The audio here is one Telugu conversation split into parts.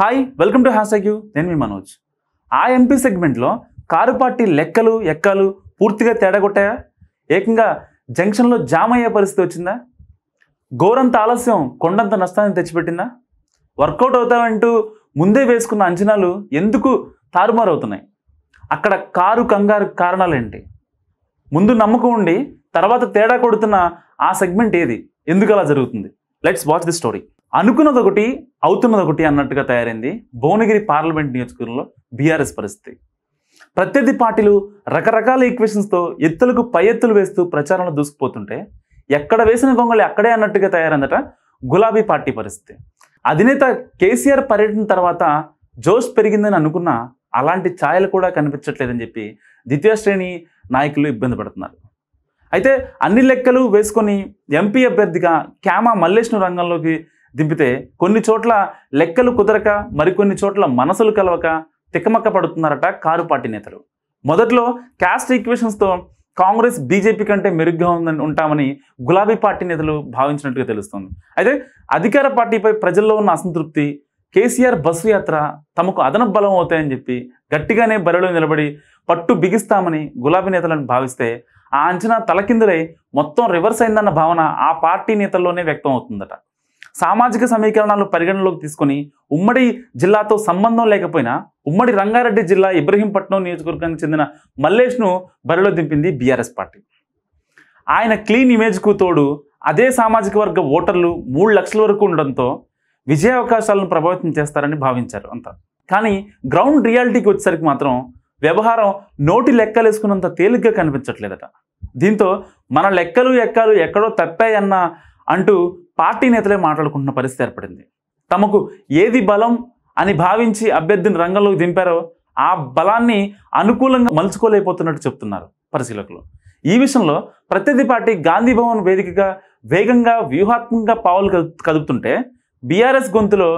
hi welcome to hash you నేను మీ మనోజ్ ఆ ఎంపీ సెగ్మెంట్లో కారు పార్టీ లెక్కలు ఎక్కలు పూర్తిగా తేడా కొట్టాయా ఏకంగా జంక్షన్లో జామ్ అయ్యే పరిస్థితి వచ్చిందా ఘోరంత ఆలస్యం కొండంత నష్టాన్ని తెచ్చిపెట్టిందా వర్కౌట్ అవుతామంటూ ముందే వేసుకున్న అంచనాలు ఎందుకు తారుమారవుతున్నాయి అక్కడ కారు కంగారు కారణాలు ఏంటి ముందు నమ్మకం ఉండి తర్వాత తేడా కొడుతున్న ఆ సెగ్మెంట్ ఏది ఎందుకు అలా జరుగుతుంది లెట్స్ వాచ్ ది స్టోరీ అనుకున్నది ఒకటి అవుతున్నది ఒకటి అన్నట్టుగా తయారైంది భువనగిరి పార్లమెంట్ నియోజకవర్గంలో బీఆర్ఎస్ పరిస్థితి ప్రత్యర్థి పార్టీలు రకరకాల ఈక్వేషన్స్తో ఎత్తులకు పై ఎత్తులు వేస్తూ ప్రచారంలో దూసుకుపోతుంటే ఎక్కడ వేసిన గొంగళి అక్కడే అన్నట్టుగా తయారైందట గులాబీ పార్టీ పరిస్థితి అధినేత కేసీఆర్ పర్యటన తర్వాత జోష్ పెరిగిందని అనుకున్న అలాంటి ఛాయలు కూడా కనిపించట్లేదని చెప్పి ద్వితీయ శ్రేణి నాయకులు ఇబ్బంది పడుతున్నారు అయితే అన్ని లెక్కలు వేసుకొని ఎంపీ అభ్యర్థిగా క్యామా మల్లేష్ను రంగంలోకి దింపితే కొన్ని చోట్ల లెక్కలు కుదరక మరికొన్ని చోట్ల మనసులు కలవక తిక్కమక్క పడుతున్నారట కారు పార్టీ నేతలు మొదట్లో క్యాస్ట్ ఈక్వేషన్స్తో కాంగ్రెస్ బీజేపీ కంటే మెరుగ్గా ఉందని ఉంటామని గులాబీ పార్టీ నేతలు భావించినట్టుగా తెలుస్తుంది అయితే అధికార పార్టీపై ప్రజల్లో ఉన్న అసంతృప్తి కేసీఆర్ బస్సు యాత్ర తమకు అదనపు బలం అవుతాయని చెప్పి గట్టిగానే బరిలో నిలబడి పట్టు బిగిస్తామని గులాబీ నేతలను భావిస్తే ఆ అంచనా తలకిందులై మొత్తం రివర్స్ అయిందన్న భావన ఆ పార్టీ నేతల్లోనే వ్యక్తం అవుతుందట సామాజిక సమీకరణాలను పరిగణనలోకి తీసుకొని ఉమ్మడి జిల్లాతో సంబంధం లేకపోయినా ఉమ్మడి రంగారెడ్డి జిల్లా ఇబ్రహీంపట్నం నియోజకవర్గానికి చెందిన మల్లేష్ను బరిలో దింపింది బీఆర్ఎస్ పార్టీ ఆయన క్లీన్ ఇమేజ్కు తోడు అదే సామాజిక వర్గ ఓటర్లు మూడు లక్షల వరకు ఉండడంతో విజయ అవకాశాలను ప్రభావితం చేస్తారని భావించారు అంతా కానీ గ్రౌండ్ రియాలిటీకి వచ్చేసరికి మాత్రం వ్యవహారం నోటి లెక్కలేసుకున్నంత తేలిగ్గా కనిపించట్లేదట దీంతో మన లెక్కలు ఎక్కలు ఎక్కడో తప్పాయన్న అంటూ పార్టీ నేతలే మాట్లాడుకుంటున్న పరిస్థితి ఏర్పడింది తమకు ఏది బలం అని భావించి అభ్యర్థిని రంగంలోకి దింపారో ఆ బలాన్ని అనుకూలంగా మలుచుకోలేకపోతున్నట్టు చెప్తున్నారు పరిశీలకులు ఈ విషయంలో ప్రత్యర్థి పార్టీ గాంధీ భవన్ వేదికగా వేగంగా వ్యూహాత్మకంగా పావులు కదుపుతుంటే బీఆర్ఎస్ గొంతులో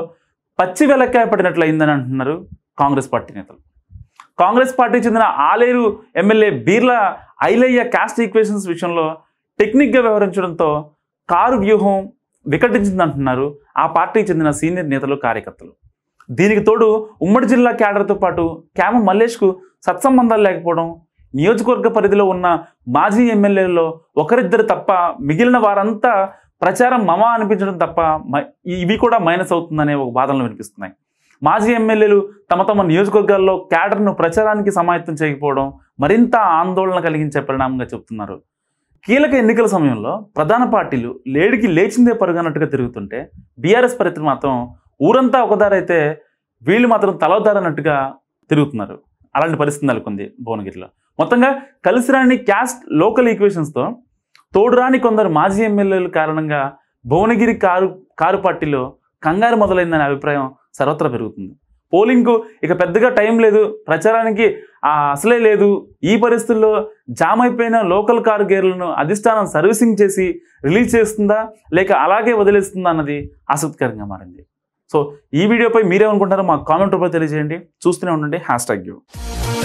పచ్చి వెలక్కాయ పడినట్లయిందని అంటున్నారు కాంగ్రెస్ పార్టీ నేతలు కాంగ్రెస్ పార్టీ చెందిన Alair MLA Beerla Ailaiah caste equations విషయంలో టెక్నిక్గా వ్యవహరించడంతో కారు వ్యూహం వికటించిందంటున్నారు ఆ పార్టీకి చెందిన సీనియర్ నేతలు కార్యకర్తలు దీనికి తోడు ఉమ్మడి జిల్లా క్యాడర్తో పాటు క్యామ మల్లేష్కు సత్సంబంధాలు లేకపోవడం నియోజకవర్గ పరిధిలో ఉన్న మాజీ ఎమ్మెల్యేలలో ఒకరిద్దరు తప్ప మిగిలిన వారంతా ప్రచారం మమ అనిపించడం తప్ప ఇవి కూడా మైనస్ అవుతుందనే ఒక బాధలు వినిపిస్తున్నాయి మాజీ ఎమ్మెల్యేలు తమ తమ నియోజకవర్గాల్లో క్యాడర్ను ప్రచారానికి సమాయత్తం చేయకపోవడం మరింత ఆందోళన కలిగించే పరిణామంగా చెబుతున్నారు కీలక ఎన్నికల సమయంలో ప్రధాన పార్టీలు లేడికి లేచిందే పరుగన్నట్టుగా తిరుగుతుంటే బీఆర్ఎస్ పరిస్థితి మాత్రం ఊరంతా ఒకదారైతే వీళ్ళు మాత్రం తలవదారన్నట్టుగా తిరుగుతున్నారు అలాంటి పరిస్థితి నెలకొంది భువనగిరిలో మొత్తంగా కలిసి రాని క్యాస్ట్ లోకల్ ఈక్వేషన్స్తో తోడురాని కొందరు మాజీ ఎమ్మెల్యేల కారణంగా భువనగిరి కారు కారు పార్టీలో కంగారు మొదలైందనే అభిప్రాయం సర్వత్రా పెరుగుతుంది పోలింగ్కు ఇక పెద్దగా టైం లేదు ప్రచారానికి అసలే లేదు ఈ పరిస్థితుల్లో జామ్ అయిపోయిన లోకల్ కార్ గేర్లను అధిష్టానం సర్వీసింగ్ చేసి రిలీజ్ చేస్తుందా లేక అలాగే వదిలేస్తుందా అన్నది ఆసక్తికరంగా మారింది సో ఈ వీడియోపై మీరేమనుకుంటారో మాకు కామెంట్ రూపంలో తెలియజేయండి చూస్తూనే ఉండండి హ్యాష్ ట్యాగ్